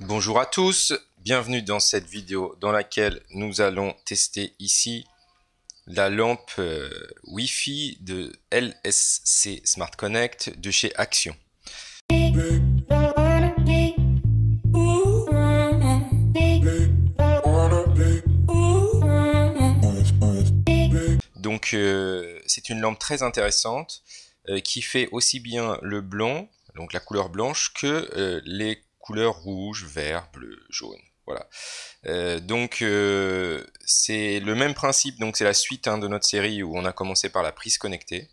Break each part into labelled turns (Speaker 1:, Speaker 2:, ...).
Speaker 1: Bonjour à tous, bienvenue dans cette vidéo dans laquelle nous allons tester ici la lampe euh, Wi-Fi de LSC Smart Connect de chez Action. Donc euh, c'est une lampe très intéressante euh, qui fait aussi bien le blanc, donc la couleur blanche, que les rouge, vert, bleu, jaune. Voilà. Euh, donc euh, c'est le même principe, donc c'est la suite hein, de notre série où on a commencé par la prise connectée.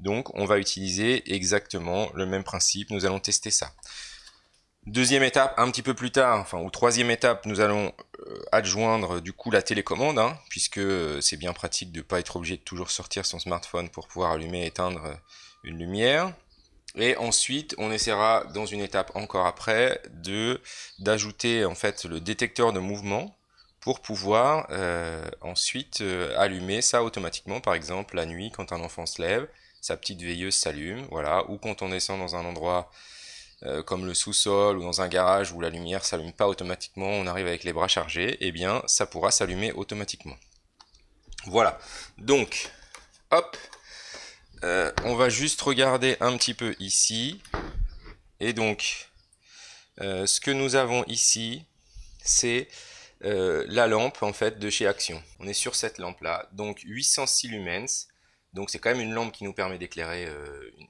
Speaker 1: Donc on va utiliser exactement le même principe, nous allons tester ça. Deuxième étape, un petit peu plus tard, enfin ou troisième étape, nous allons euh, adjoindre du coup la télécommande, hein, puisque c'est bien pratique de ne pas être obligé de toujours sortir son smartphone pour pouvoir allumer et éteindre une lumière. Et ensuite, on essaiera dans une étape encore après de d'ajouter en fait le détecteur de mouvement pour pouvoir euh, ensuite euh, allumer ça automatiquement. Par exemple, la nuit, quand un enfant se lève, sa petite veilleuse s'allume, voilà. Ou quand on descend dans un endroit euh, comme le sous-sol ou dans un garage où la lumière s'allume pas automatiquement, on arrive avec les bras chargés, eh bien, ça pourra s'allumer automatiquement. Voilà. Donc, hop, euh, on va juste regarder un petit peu ici. Et donc, euh, ce que nous avons ici, c'est euh, la lampe en fait de chez Action. On est sur cette lampe là, donc 806 lumens. Donc c'est quand même une lampe qui nous permet d'éclairer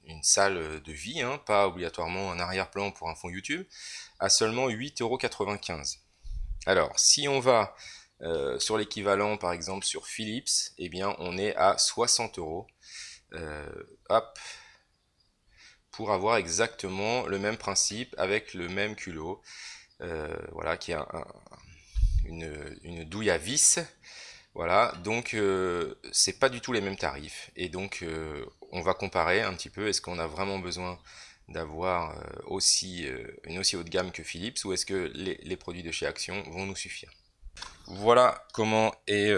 Speaker 1: une, salle de vie, hein, pas obligatoirement un arrière-plan pour un fond YouTube, à seulement 8,95€. Alors si on va sur l'équivalent par exemple sur Philips, eh bien on est à 60 euros. Euh, hop, pour avoir exactement le même principe avec le même culot. Euh, voilà, qui a une, douille à vis. Voilà, donc ce euh, c'est pas du tout les mêmes tarifs. Et donc on va comparer un petit peu, est-ce qu'on a vraiment besoin d'avoir aussi une aussi haute gamme que Philips ou est-ce que les, produits de chez Action vont nous suffire Voilà comment est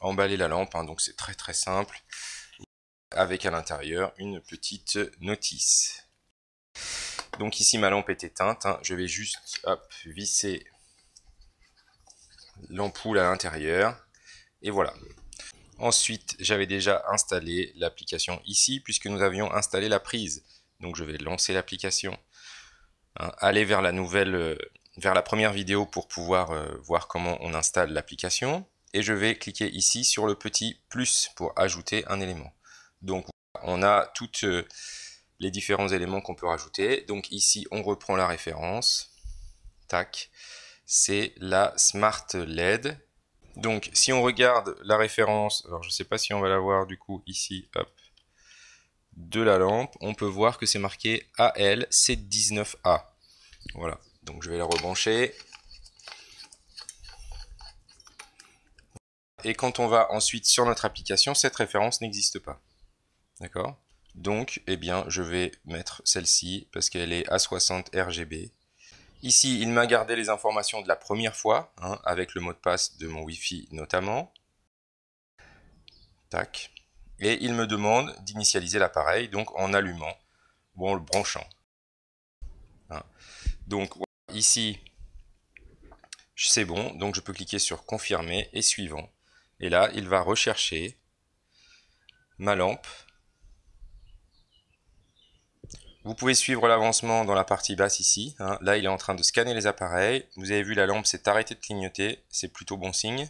Speaker 1: emballée la lampe, hein. donc c'est très très simple avec à l'intérieur une petite notice. Donc ici ma lampe est éteinte, hein. je vais juste visser l'ampoule à l'intérieur et voilà. Ensuite j'avais déjà installé l'application ici puisque nous avions installé la prise. Donc je vais lancer l'application, hein, aller vers la nouvelle, euh, vers la première vidéo pour pouvoir euh, voir comment on installe l'application et je vais cliquer ici sur le petit plus pour ajouter un élément. Donc on a toutes euh, les différents éléments qu'on peut rajouter. Donc ici, on reprend la référence. Tac. C'est la Smart LED. Donc si on regarde la référence, alors je ne sais pas si on va la voir du coup ici, hop, de la lampe, on peut voir que c'est marqué AL 19 a Voilà, donc je vais la rebrancher. Et quand on va ensuite sur notre application, cette référence n'existe pas. D'accord Donc, eh bien, je vais mettre celle-ci parce qu'elle est à 60 RGB. Ici, il m'a gardé les informations de la première fois, hein, avec le mot de passe de mon Wi-Fi notamment. Tac. Et il me demande d'initialiser l'appareil, donc en allumant ou en le branchant. Hein. Donc ici, c'est bon, donc je peux cliquer sur confirmer et suivant. Et là, il va rechercher ma lampe vous pouvez suivre l'avancement dans la partie basse ici. Hein. Là, il est en train de scanner les appareils. Vous avez vu, la lampe s'est arrêtée de clignoter. C'est plutôt bon signe.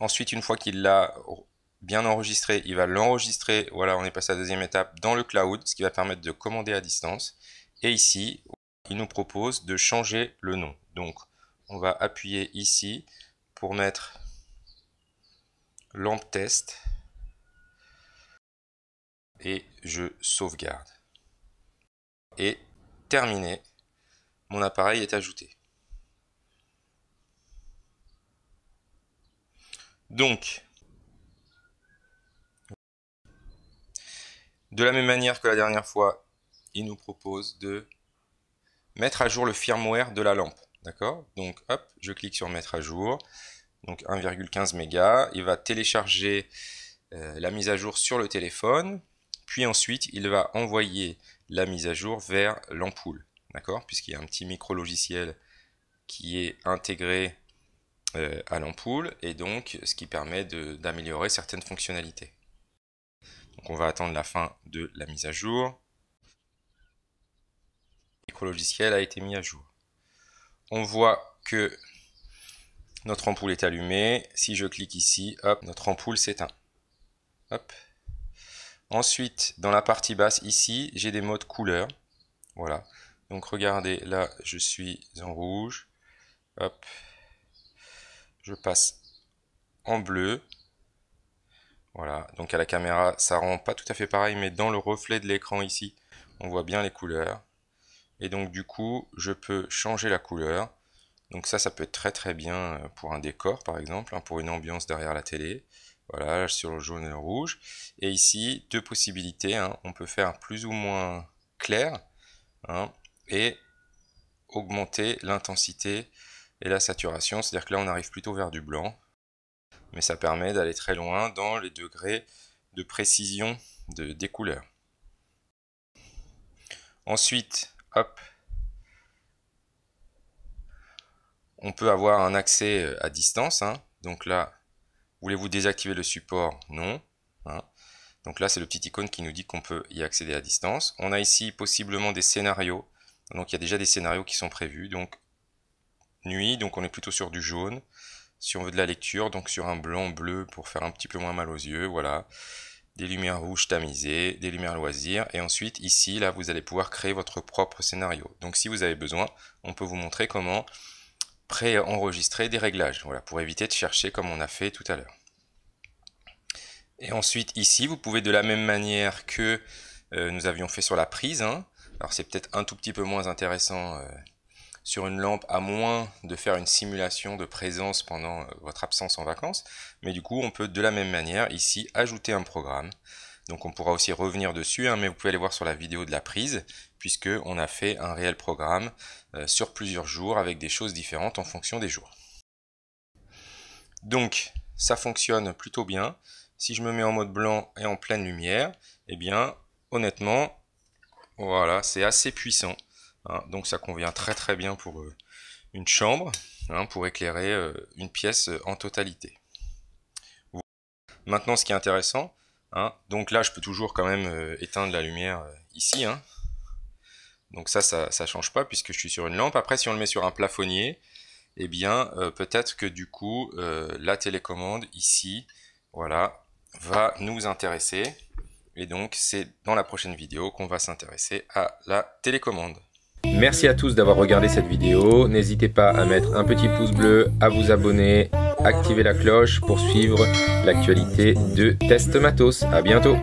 Speaker 1: Ensuite, une fois qu'il l'a bien enregistré, il va l'enregistrer. Voilà, on est passé à la deuxième étape dans le cloud, ce qui va permettre de commander à distance. Et ici, il nous propose de changer le nom. Donc, on va appuyer ici pour mettre lampe test et je sauvegarde. Et terminé, mon appareil est ajouté. Donc, de la même manière que la dernière fois, il nous propose de mettre à jour le firmware de la lampe. D'accord Donc, hop, je clique sur mettre à jour donc 1,15 mégas. Il va télécharger euh, la mise à jour sur le téléphone, puis ensuite il va envoyer la mise à jour vers l'ampoule, d'accord Puisqu'il y a un petit micro-logiciel qui est intégré euh, à l'ampoule, et donc ce qui permet d'améliorer certaines fonctionnalités. Donc on va attendre la fin de la mise à jour. Le micro-logiciel a été mis à jour. On voit que notre ampoule est allumée. Si je clique ici, hop, notre ampoule s'éteint. Ensuite, dans la partie basse, ici, j'ai des modes couleurs. Voilà. Donc regardez, là, je suis en rouge. Hop. Je passe en bleu. Voilà. Donc à la caméra, ça rend pas tout à fait pareil, mais dans le reflet de l'écran ici, on voit bien les couleurs. Et donc du coup, je peux changer la couleur. Donc ça, ça peut être très très bien euh, pour un décor par exemple, hein, pour une ambiance derrière la télé. Voilà, sur le jaune et le rouge. Et ici, deux possibilités. Hein. On peut faire plus ou moins clair hein, et augmenter l'intensité et la saturation. C'est-à-dire que là, on arrive plutôt vers du blanc. Mais ça permet d'aller très loin dans les degrés de précision des couleurs. Ensuite, hop, On peut avoir un accès euh, à distance. Hein. Donc là, voulez-vous désactiver le support Non. Hein. Donc là, c'est le petit icône qui nous dit qu'on peut y accéder à distance. On a ici possiblement des scénarios. Donc il y a déjà des scénarios qui sont prévus. Donc nuit, donc on est plutôt sur du jaune. Si on veut de la lecture, donc sur un blanc bleu pour faire un petit peu moins mal aux yeux, voilà. Des lumières rouges tamisées, des lumières loisirs. Et ensuite, ici, là, vous allez pouvoir créer votre propre scénario. Donc si vous avez besoin, on peut vous montrer comment pré-enregistrer des réglages, voilà, pour éviter de chercher comme on a fait tout à l'heure. Et ensuite ici, vous pouvez de la même manière que euh, nous avions fait sur la prise, hein, alors c'est peut-être un tout petit peu moins intéressant euh, sur une lampe, à moins de faire une simulation de présence pendant euh, votre absence en vacances, mais du coup on peut de la même manière ici ajouter un programme donc on pourra aussi revenir dessus, hein, mais vous pouvez aller voir sur la vidéo de la prise, on a fait un réel programme euh, sur plusieurs jours avec des choses différentes en fonction des jours. Donc ça fonctionne plutôt bien. Si je me mets en mode blanc et en pleine lumière, eh bien honnêtement, voilà, c'est assez puissant. Hein. donc ça convient très très bien pour euh, une chambre, hein, pour éclairer euh, une pièce en totalité. Maintenant, ce qui est intéressant, Hein. Donc là, je peux toujours quand même euh, éteindre la lumière euh, ici. Hein. Donc ça, ça ne change pas puisque je suis sur une lampe. Après, si on le met sur un plafonnier, eh bien, euh, peut-être que du coup, la télécommande ici, voilà, va nous intéresser. Et donc, c'est dans la prochaine vidéo qu'on va s'intéresser à la télécommande. Merci à tous d'avoir regardé cette vidéo. N'hésitez pas à mettre un petit pouce bleu, à vous abonner Activez la cloche pour suivre l'actualité de Test Matos. À bientôt.